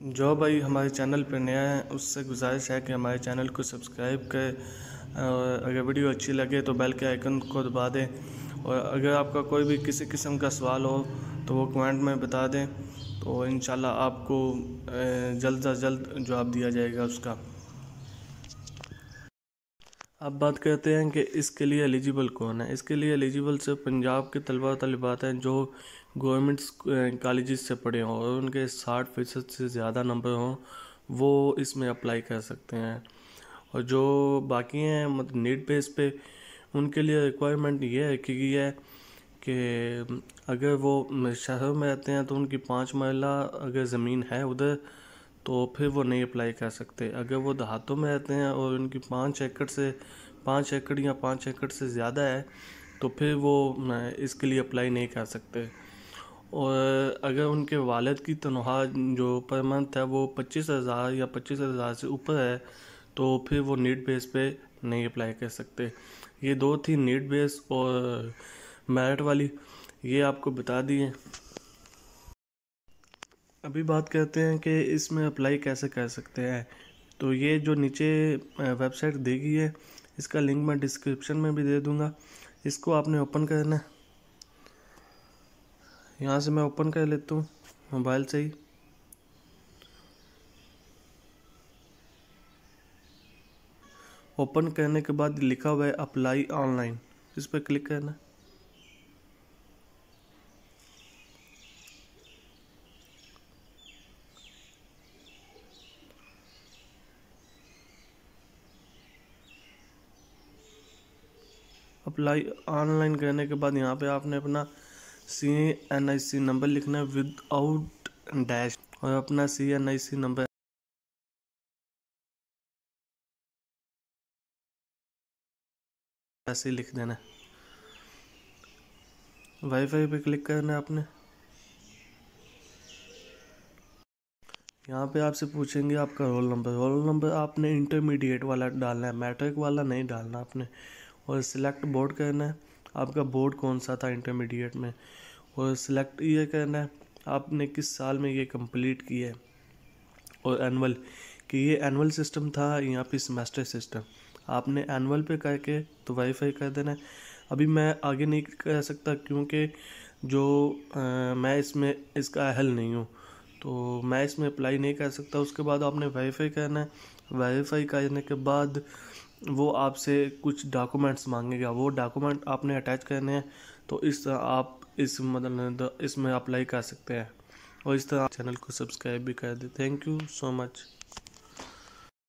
जो भाई हमारे चैनल पर नया है उससे गुजारिश है कि हमारे चैनल को सब्सक्राइब करें और अगर वीडियो अच्छी लगे तो बेल के आइकन को दबा दें और अगर आपका कोई भी किसी किस्म का सवाल हो तो वो कमेंट में बता दें तो इन आपको जल्द से जल्द जवाब दिया जाएगा उसका अब बात करते हैं कि इसके लिए एलिजिबल कौन है इसके लिए एलिजिबल से पंजाब के तलबा तलबात हैं जो गवर्नमेंट कॉलेज से पढ़े हों और उनके साठ फ़ीसद से ज़्यादा नंबर हों वो इसमें अप्लाई कर सकते हैं और जो बाकी हैं मतलब नीट बेस पे उनके लिए रिक्वायरमेंट ये रखी गई है कि अगर वो शहरों में रहते हैं तो उनकी पाँच मरला अगर ज़मीन है उधर तो फिर वो नहीं अप्लाई कर सकते अगर वो देहातों में रहते हैं और उनकी पाँच एकड़ से पाँच एकड़ या पाँच एकड़ से ज़्यादा है तो फिर वो इसके लिए अप्लाई नहीं कर सकते और अगर उनके वालद की तनख्वाह जो पर मंथ है वो पच्चीस हज़ार या पच्चीस हज़ार से ऊपर है तो फिर वो नीट बेस पे नहीं अप्लाई कर सकते ये दो थी नीट बेस और मेरिट वाली ये आपको बता दिए अभी बात करते हैं कि इसमें अप्लाई कैसे कर सकते हैं तो ये जो नीचे वेबसाइट दी गई है इसका लिंक मैं डिस्क्रिप्शन में भी दे दूँगा इसको आपने ओपन करना है यहाँ से मैं ओपन कर लेता हूँ मोबाइल से ही ओपन करने के बाद लिखा हुआ है अप्लाई ऑनलाइन इस पर क्लिक करना है अप्लाई ऑनलाइन करने के बाद यहाँ पे आपने अपना सी एन आई सी नंबर लिखना है आउट डैश और अपना सी एन आई सी नंबर ऐसे लिख देना है वाईफाई पे क्लिक करना है आपने यहाँ पे आपसे पूछेंगे आपका रोल नंबर रोल नंबर आपने इंटरमीडिएट वाला डालना है मैट्रिक वाला नहीं डालना आपने और सिलेक्ट बोर्ड करना है आपका बोर्ड कौन सा था इंटरमीडिएट में और सिलेक्ट ये करना है आपने किस साल में ये कंप्लीट किया है और एनुअल कि ये एनुअल सिस्टम था या फिर सेमेस्टर सिस्टम आपने एनुअल पे करके तो वाईफाई कर देना है अभी मैं आगे नहीं कह सकता क्योंकि जो आ, मैं इसमें इसका अहल नहीं हूँ तो मैं इसमें अप्लाई नहीं कर सकता उसके बाद आपने वाईफाई करना है वाईफाई करने के बाद वो आपसे कुछ डॉक्यूमेंट्स मांगेगा वो डॉक्यूमेंट आपने अटैच करने हैं तो इस तरह आप इस मतलब इसमें अप्लाई कर सकते हैं और इस तरह चैनल को सब्सक्राइब भी कर दें थैंक यू सो मच